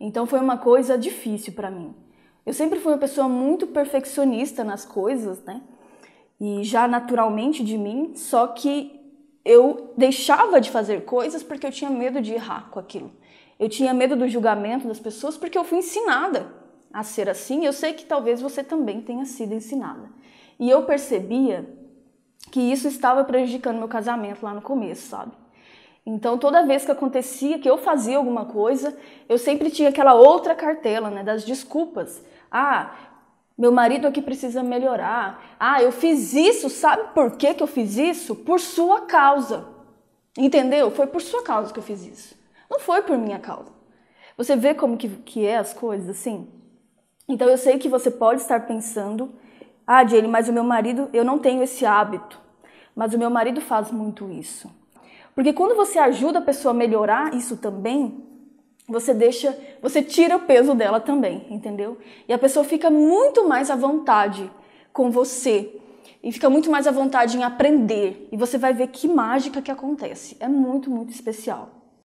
Então foi uma coisa difícil para mim. Eu sempre fui uma pessoa muito perfeccionista nas coisas, né? E já naturalmente de mim, só que eu deixava de fazer coisas porque eu tinha medo de errar com aquilo. Eu tinha medo do julgamento das pessoas porque eu fui ensinada a ser assim. Eu sei que talvez você também tenha sido ensinada. E eu percebia que isso estava prejudicando meu casamento lá no começo, sabe? Então, toda vez que acontecia, que eu fazia alguma coisa, eu sempre tinha aquela outra cartela, né, das desculpas. Ah, meu marido aqui precisa melhorar. Ah, eu fiz isso, sabe por que, que eu fiz isso? Por sua causa. Entendeu? Foi por sua causa que eu fiz isso. Não foi por minha causa. Você vê como que, que é as coisas, assim? Então, eu sei que você pode estar pensando, ah, Jane, mas o meu marido, eu não tenho esse hábito. Mas o meu marido faz muito isso. Porque quando você ajuda a pessoa a melhorar isso também, você deixa, você tira o peso dela também, entendeu? E a pessoa fica muito mais à vontade com você e fica muito mais à vontade em aprender e você vai ver que mágica que acontece. É muito, muito especial.